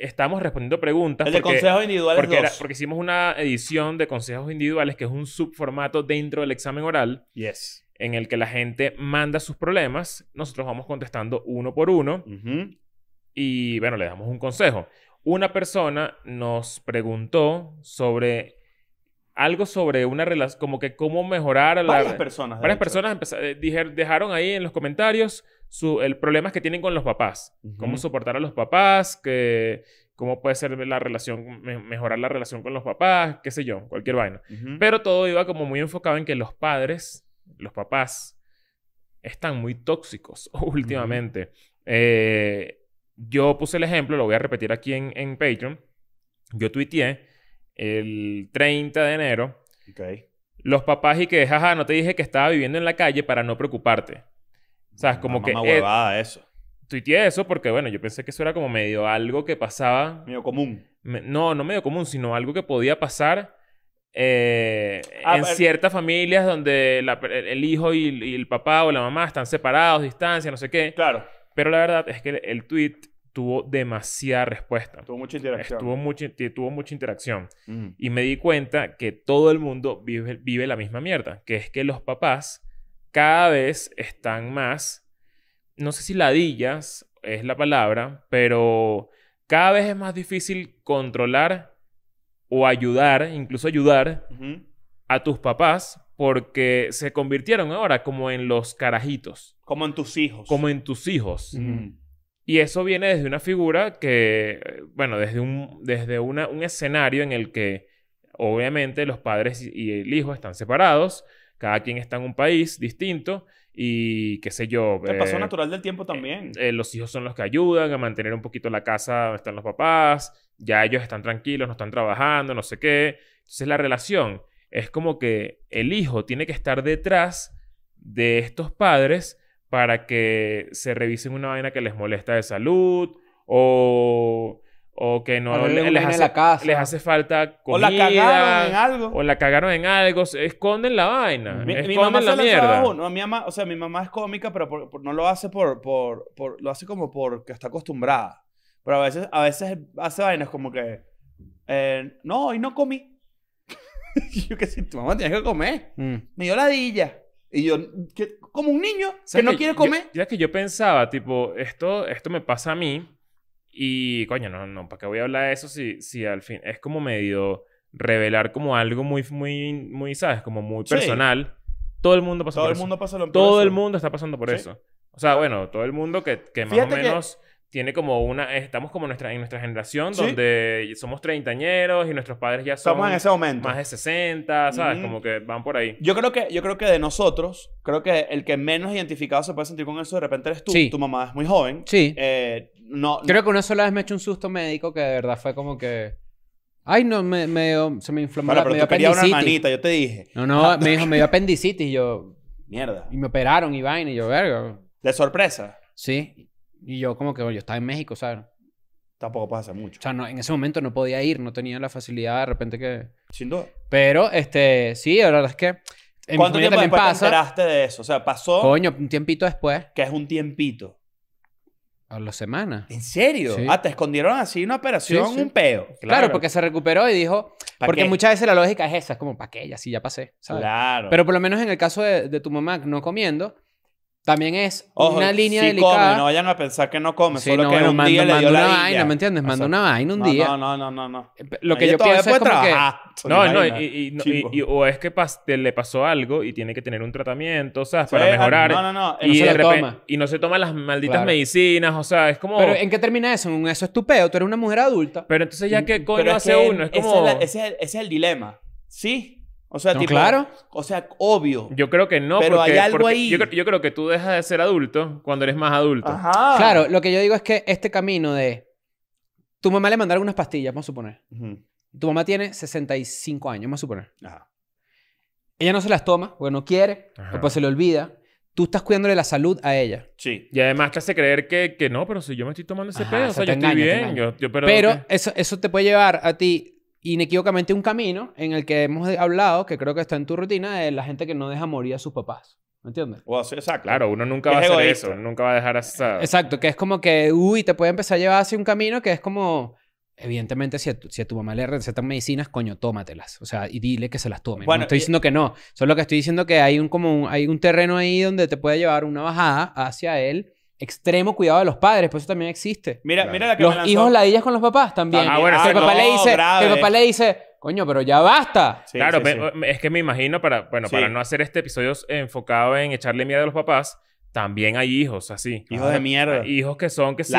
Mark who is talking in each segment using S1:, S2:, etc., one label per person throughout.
S1: estamos respondiendo preguntas. de porque, consejos individuales. Porque, porque, hicimos una edición de consejos individuales que es un subformato dentro del examen oral. Yes. En el que la gente manda sus problemas. Nosotros vamos contestando uno por uno. Y bueno, le damos un consejo. Una persona nos preguntó sobre algo sobre una relación, como que cómo mejorar a la... Varias personas. Varias personas eh, dejaron ahí en los comentarios el el es que tienen con los papás, cómo soportar a los papás, que, cómo puede ser la relación, mejorar la relación con los papás, qué sé yo, cualquier vaina. Pero todo iba como muy enfocado en que los padres, los papás, están muy tóxicos últimamente. Eh, yo puse el ejemplo, lo voy a repetir aquí en, Patreon. Yo tuiteé el 30 de enero. Los papás y que, jaja, no te dije que estaba viviendo en la calle para no preocuparte es Como que. Eh, huevada, eso. Tuiteé eso porque, bueno, yo pensé que eso era como medio algo que pasaba. Medio común. no, no medio común, sino algo que podía pasar eh, ah, en ciertas familias donde el hijo y, el papá o la mamá están separados, distancia, no sé qué. Claro. Pero la verdad es que el, tuit tweet tuvo demasiada respuesta. Tuvo mucha interacción. Estuvo mucho, tuvo mucha interacción. Y me di cuenta que todo el mundo vive la misma mierda, que es que los papás cada vez están más, no sé si ladillas es la palabra, pero cada vez es más difícil controlar o ayudar, incluso ayudar a tus papás porque se convirtieron ahora como en los carajitos. Como en tus hijos. Como en tus hijos. Y eso viene desde una figura que, bueno, desde, un, desde un escenario en el que obviamente los padres y el hijo están separados, cada quien está en un país distinto y qué sé yo. El paso eh, natural del tiempo eh, también. Eh, los hijos son los que ayudan a mantener un poquito la casa donde están los papás. Ya ellos están tranquilos, no están trabajando, no sé qué. Entonces la relación es como que el hijo tiene que estar detrás de estos padres para que se revisen una vaina que les molesta de salud o o que no les, hace, la casa. les, hace, falta comida. O la cagaron en algo. O la cagaron en algo. Esconden la vaina. Mi, mi mamá la mierda.
S2: mi mamá, o sea, mi mamá es cómica, pero no lo hace por, por, por, Lo hace como porque está acostumbrada. Pero a veces, a veces hace vainas como que... Eh, no, hoy no comí.
S1: yo qué sé. tu mamá tienes que comer. Mm.
S2: Me dio ladilla. Y yo, como un niño que no quiere comer.
S1: Ya que yo pensaba, tipo, esto, esto me pasa a mí y coño, no, no, ¿para qué voy a hablar de eso si, si al fin es como medio revelar como algo muy, muy, muy, ¿sabes? Como muy personal. Todo el mundo pasa todo el Mundo pasa todo el mundo está pasando por eso. O sea, bueno, todo el mundo que, que más o menos tiene como una. Estamos como nuestra, en nuestra generación donde somos treintañeros y nuestros padres ya son. Estamos en ese momento. Más de 60, ¿sabes? Como que van por ahí. Yo creo, que, yo
S2: creo que de nosotros,
S1: creo que el que menos
S2: identificado se puede sentir con eso de repente eres tú. Sí. Tu mamá es muy joven. Sí. Eh, no, creo que
S3: una sola vez me he hecho un susto
S2: médico que de verdad fue como que.
S3: Ay, no, me, dio, se me inflamó la pero apendicitis. una hermanita, yo te dije.
S2: No, no, me dijo, me dio
S3: apendicitis y yo. Mierda. Y me operaron y vaina y yo, verga. ¿De sorpresa? Sí. Y yo como que, bueno, yo estaba en México, o Tampoco pasa mucho. O sea, no, en ese momento no podía ir, no tenía la facilidad de repente que... Sin duda. Pero, este, sí, la verdad es que... ¿Cuánto tiempo después te enteraste
S2: de eso? O sea, pasó... Coño, un tiempito después. Que es un tiempito.
S3: A la semana. ¿En
S2: serio? Ah, te escondieron así una operación, un peo. Claro. porque se recuperó y dijo. Porque muchas veces la lógica es esa, es como, ¿para qué? Ya sí, ya pasé. ¿sabes? Claro. Pero
S3: por lo menos en el caso de, tu mamá no comiendo, también es una línea delicada. no
S2: vayan a pensar que no come, solo que un día le dio una vaina, ¿me entiendes?
S3: Manda una vaina un día. No,
S1: no,
S2: no, no, no. Eh,
S3: lo que yo pienso es como que No, no,
S1: y, o es que le pasó algo y tiene que tener un tratamiento, o sea, para mejorar. No, no, no, y no se toma. no las malditas medicinas, o sea, es como Pero ¿en
S3: qué termina eso? En eso es tú eres una mujer adulta. Pero entonces ya mm, qué coño hace uno, es como
S1: ese es el dilema. Sí, o sea, claro. O sea, obvio. Yo creo que no. Pero hay algo ahí. Yo, creo que tú dejas de ser adulto cuando eres más adulto. Ajá.
S3: Claro, lo que yo digo es que este camino de. Tu mamá le mandaron unas pastillas, vamos a suponer. Tu mamá tiene 65 años, vamos a suponer. Ajá. Ella no se las toma porque no quiere, Ajá. después se le olvida. Tú estás cuidándole
S1: la salud a ella. Sí. Y además te hace creer que, no, pero si yo me estoy tomando ese pedo, o sea, yo estoy bien. Yo, yo, pero
S3: eso, eso te puede llevar a ti inequívocamente un camino en el que hemos hablado, que creo que está en tu rutina, de la gente que no deja morir a sus papás.
S1: ¿Me entiendes? O sea, exacto. Claro, uno nunca va a hacer eso, nunca va a dejar hasta... Eh,
S3: exacto, que es como que, uy, te puede empezar a llevar hacia un camino que es como... Evidentemente, si a, tu, si tu mamá le recetan medicinas, coño, tómatelas. O sea, y dile que se las tome. Bueno, no estoy diciendo que no. Solo que estoy diciendo que hay un, como hay un terreno ahí donde te puede llevar una bajada hacia él extremo cuidado de los padres, por pues eso también existe.
S2: Mira, mira la que Los me lanzó. hijos
S3: ladillas con los papás también. Ah, bueno, que, ah, el papá le dice, que el papá le dice, coño, pero ya basta. claro,
S1: um, es que me imagino para, bueno, para no hacer este episodio enfocado en echarle miedo a los papás, también hay hijos así. Hijos de mierda. Hijos que son que sí.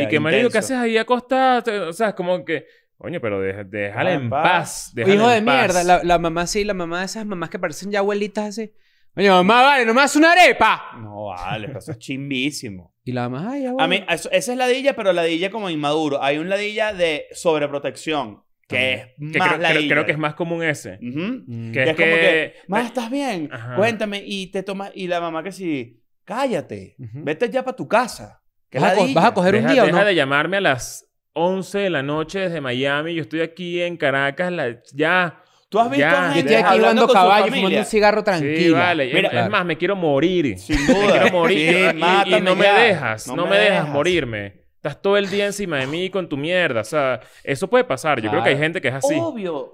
S1: y que marido, ¿qué haces ahí acostado? O sea, es como que. Coño, pero de, déjala en paz. Hijo de mierda. La, la,
S3: mamá sí, la mamá de esas mamás que parecen ya abuelitas así. Oye, mamá, vale, nomás una arepa. No
S2: vale, eso es chimbísimo. Y la mamá, ya A mí, eso-
S1: esa es ladilla,
S2: pero la ladilla como inmaduro. Hay un ladilla de sobreprotección, que es más creo, creo que es
S1: más común ese. Mm. Que es, como que,
S2: ¿estás bien? Cuéntame. Y te toma Y la mamá que sí, cállate. Vete ya para tu casa. ¿Vas, a coger un día o deja de
S1: llamarme a las 11 de la noche desde Miami. Yo estoy aquí en Caracas. ya, Tú has visto a gente yo estoy aquí hablando caballo, fumando un cigarro tranquilo. Sí, vale. es más, me quiero morir. Sin duda. Me quiero morir. y, no me dejas, no, me, dejas, morirme. Estás todo el día encima de mí con tu mierda. O sea, eso puede pasar. Yo creo que hay gente que es así.
S3: Obvio.